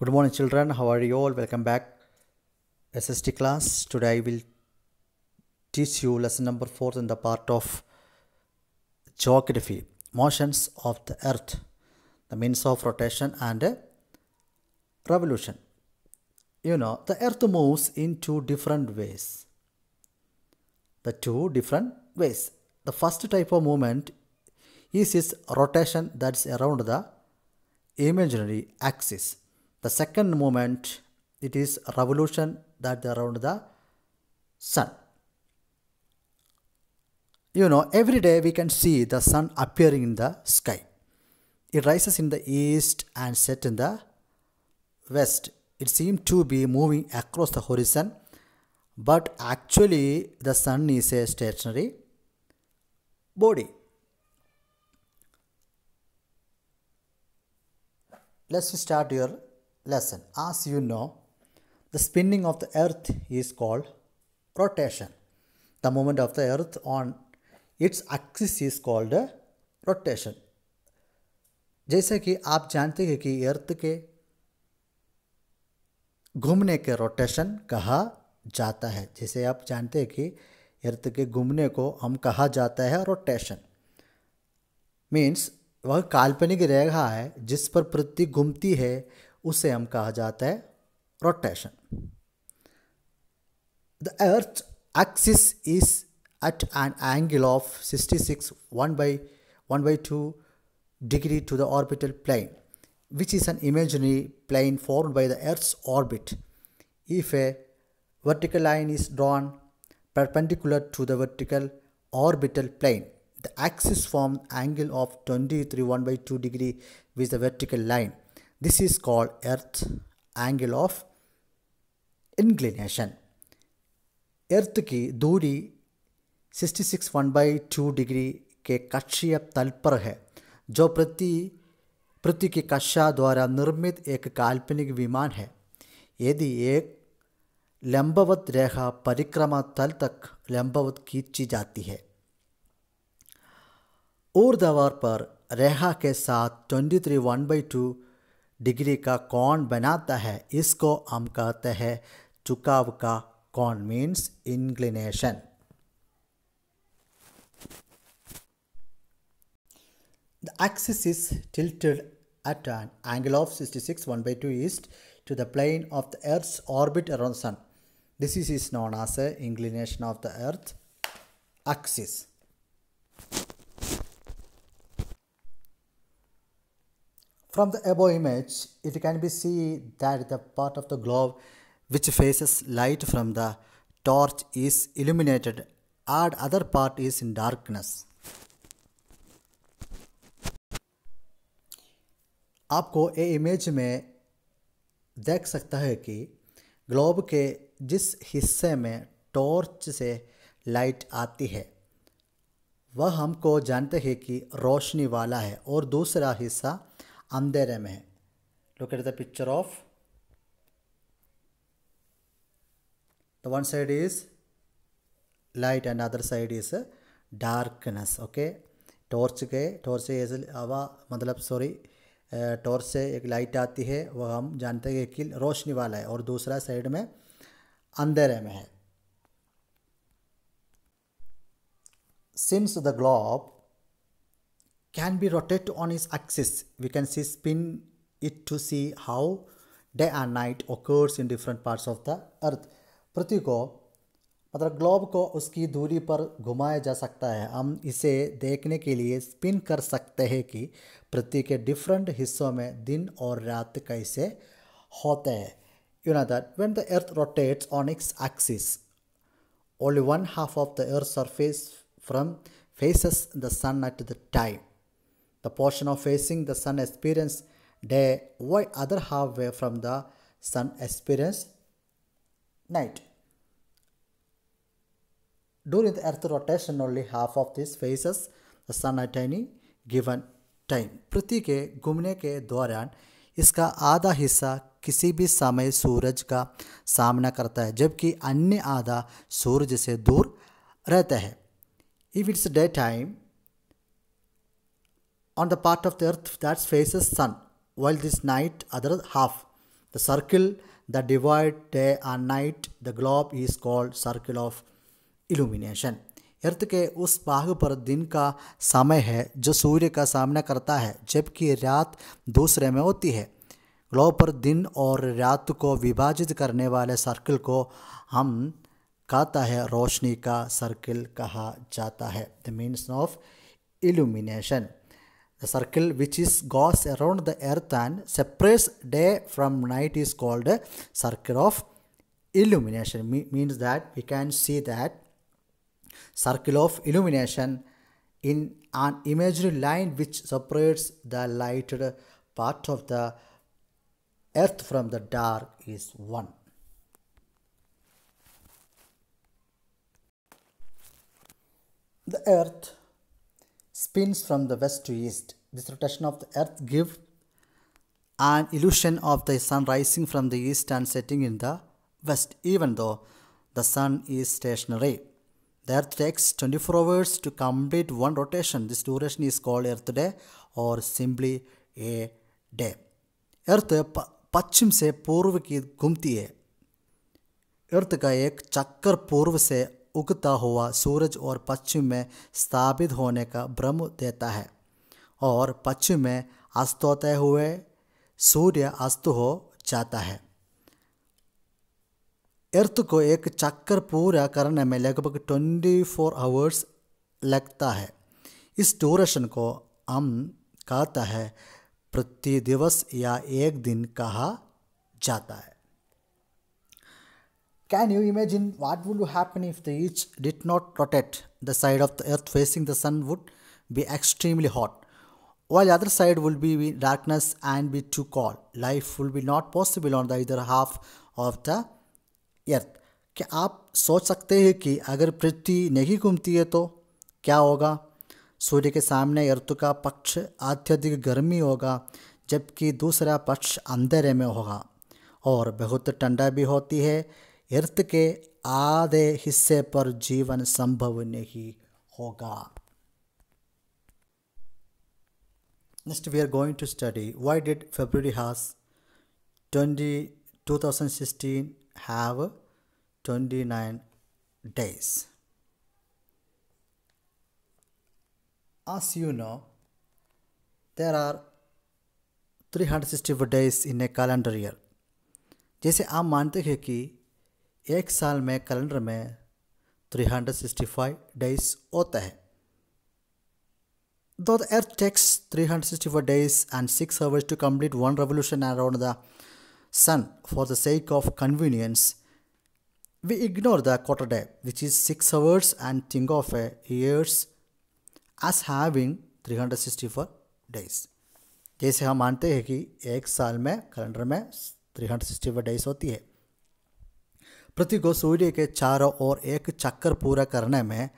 Good morning children, how are you all? Welcome back SST class. Today I will teach you lesson number 4 in the part of geography, motions of the earth, the means of rotation and revolution. You know, the earth moves in two different ways. The two different ways. The first type of movement is its rotation that's around the imaginary axis the second moment, it is revolution that around the sun. You know, every day we can see the sun appearing in the sky. It rises in the east and sets in the west. It seems to be moving across the horizon, but actually the sun is a stationary body. Let's start here lesson. As you know, the spinning of the earth is called rotation. The movement of the earth on its axis is called rotation. जैसे कि आप जानते हैं कि अर्थ के घूमने के rotation कहा जाता है जैसे आप जानते हैं कि अर्थ के घूमने को हम कहा जाता है रोटेशन मीन्स वह काल्पनिक रेखा है जिस पर पृथ्वी घूमती है उसे हम कहा जाता है rotation the earth axis is at an angle of 66 1 by 1 by 2 degree to the orbital plane which is an imaginary plane formed by the earth's orbit if a vertical line is drawn perpendicular to the vertical orbital plane the axis forms angle of 23 1 by 2 degree with the vertical line This is called earth angle of inclination. Earth की दूरी 66 one by two degree के कक्षीय तल पर है जो पृथ्वी पृथ्वी की कक्षा द्वारा निर्मित एक काल्पनिक विमान है यदि एक लंबवत रेखा परिक्रमा तल तक लंबवत खींची जाती है और पर रेखा के साथ 23 वन बाई टू डिग्री का कौन बनाता है इसको हम कहते हैं झुकाव का कौन means inclination The axis is tilted at an angle of 66 1 by 2 east to the plane of the Earth's orbit around Sun. This is known as a inclination of the Earth axis. From the above image, it can be seen that the part of the globe which faces light from the torch is illuminated and other part is in darkness. आपको ये image में देख सकता है कि globe के जिस हिस्से में टॉर्च से लाइट आती है वह हमको जानते हैं कि रोशनी वाला है और दूसरा हिस्सा अंधेरे में है look at the picture of the one side is light and other side is darkness okay torch के टॉर्च से ऐसे हवा मतलब सॉरी टॉर्च से एक लाइट आती है वो हम जानते हैं कि रोशनी वाला है और दूसरा साइड में अंधेरे में है since the globe can be rotated on its axis. We can see spin it to see how day and night occurs in different parts of the earth. पृथ्वी को मतलब ग्लोब को उसकी दूरी पर घुमाया जा सकता है हम इसे देखने के लिए स्पिन कर सकते हैं कि पृथ्वी के डिफरेंट हिस्सों में दिन और रात कैसे होते हैं you know that when the earth rotates on its axis only one half of the earth surface from faces the sun at the time The portion of facing the sun experience day while other half way from the sun experience night. During the earth rotation only half of this faces the sun at any given time पृथ्वी के घूमने के दौरान इसका आधा हिस्सा किसी भी समय सूरज का सामना करता है जबकि अन्य आधा सूरज से दूर रहता है if it's day time on the part of the earth that faces sun, while this night other half. The circle that divide day and night, the globe is called circle of illumination. Earth के उस भाग पर दिन का समय है जो सूर्य का सामना करता है जबकि रात दूसरे में होती है ग्लोब पर दिन और रात को विभाजित करने वाले सर्कल को हम कहता है रोशनी का सर्कल कहा जाता है the means of illumination The circle which is goes around the earth and separates day from night is called a circle of illumination. Me means that we can see that circle of illumination in an imaginary line which separates the lighted part of the earth from the dark is one. The earth spins from the west to east. This rotation of the earth gives an illusion of the sun rising from the east and setting in the west even though the sun is stationary. The earth takes 24 hours to complete one rotation. This duration is called earth day or simply a day. Earth पश्चिम से पूर्व की घूमती है अर्थ का एक चक्कर पूर्व से उगता हुआ सूरज और पश्चिम में स्थापित होने का भ्रम देता है और पश्चिम में अस्त होते हुए सूर्य अस्त हो जाता है अर्थ को एक चक्कर पूरा करने में लगभग ट्वेंटी फोर आवर्स लगता है इस डोरेशन को हम कहता है प्रतिदिवस या एक दिन कहा जाता है Can you imagine what would happen if the earth did not rotate? The side of the earth facing the sun would be extremely hot, while the other side will be darkness and be too cold. Life will be not possible on the either half of the earth. क्या आप सोच सकते हैं कि अगर पृथ्वी नहीं घूमती है तो क्या होगा सूर्य के सामने अर्थ का पक्ष अत्यधिक गर्मी होगा जबकि दूसरा पक्ष अंधेरे में होगा और बहुत ठंडा भी होती है अर्थ के आधे हिस्से पर जीवन संभव नहीं होगा next we are going to study why did February has twenty two thousand sixteen have twenty nine days there are three hundred sixty four days in a calendar year जैसे आप मानते हैं कि एक साल में कैलेंडर में 365 डेज होता है though the earth takes 364 days and six hours to complete one revolution around the sun for the sake of convenience we ignore the quarter day which is six hours and think of a years as having 364 days जैसे हम मानते हैं कि एक साल में calendar में 364 days होती है प्रति को सूर्य के चारों ओर एक चक्कर पूरा करने में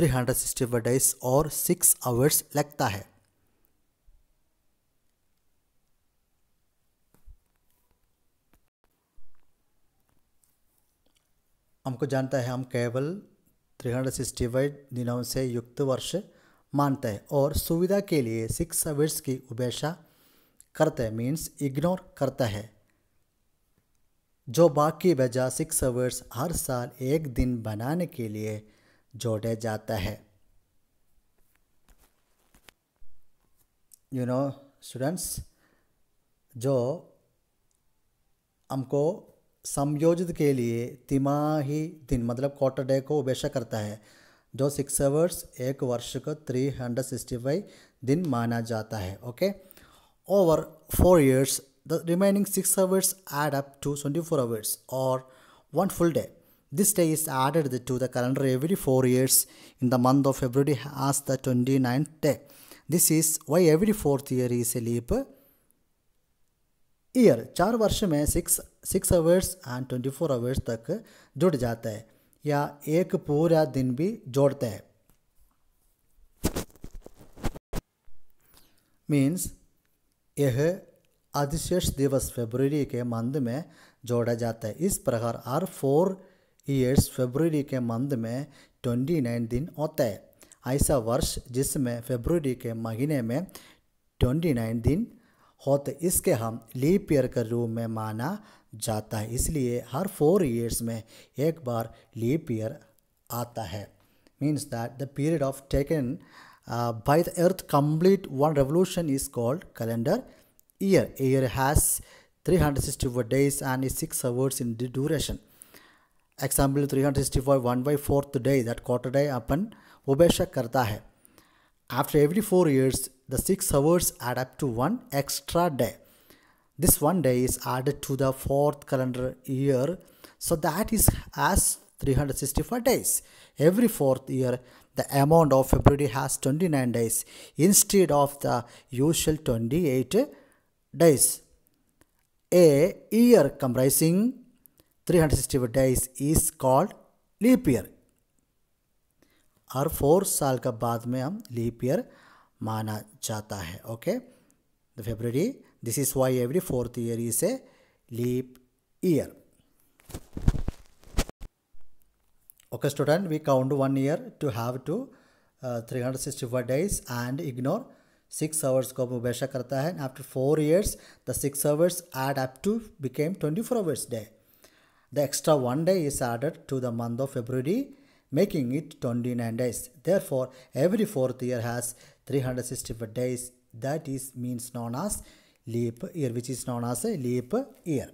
365 डेज और 6 आवर्स लगता है हमको जानता है हम केवल 365 दिनों से युक्त वर्ष मानते हैं और सुविधा के लिए सिक्स आवर्स की उपेक्षा करते हैं मीन्स इग्नोर करता है जो बाकी बजा सिक्स अवर्स हर साल एक दिन बनाने के लिए जोड़े जाता है यू नो स्टूडेंट्स जो हमको समयोजित के लिए तिमाही दिन मतलब क्वार्टर डे को उपेक्षा करता है जो सिक्स आवर्स एक वर्ष को थ्री हंड्रेड सिक्सटी फाइव दिन माना जाता है okay over four years the remaining 6 hours add up to 24 hours or one full day. This day is added to the calendar every 4 years in the month of February as the 29th day. This is why every 4th year is a leap year. चार वर्ष में 6, six hours and twenty four hours तक जुड़ जाता है या एक पूरा दिन भी जोड़ते हैं यह अधिशेष दिवस फेबररी के मंथ में जोड़ा जाता है इस प्रकार हर फोर ईयर्स फेबररी के मंथ में ट्वेंटी नाइन दिन होता है ऐसा वर्ष जिसमें फेबररी के महीने में ट्वेंटी नाइन दिन होते इसके हम लीप ईयर के रूप में माना जाता है इसलिए हर फोर ईयर्स में एक बार लीप ईयर आता है means that the period of taken by the earth complete one revolution is called calendar year a year has 364 days and is 6 hours in the duration example 365 1 by 4th day that quarter day upon ubesha karta hai after every 4 years the 6 hours add up to one extra day this one day is added to the fourth calendar year so that is as 365 days every fourth year the amount of february has 29 days instead of the usual 28 days. A year comprising 365 days is called leap year. और four साल का बाद में हम leap year माना जाता है okay the February this is why every fourth year is a leap year okay student we count one year to have to uh, 365 days and ignore 6 hours ko mubasha karta hai and after 4 years the 6 hours add up to became 24 hours day the extra one day is added to the month of february making it 29 days therefore every fourth year has 365 days that is means known as leap year which is known as a leap year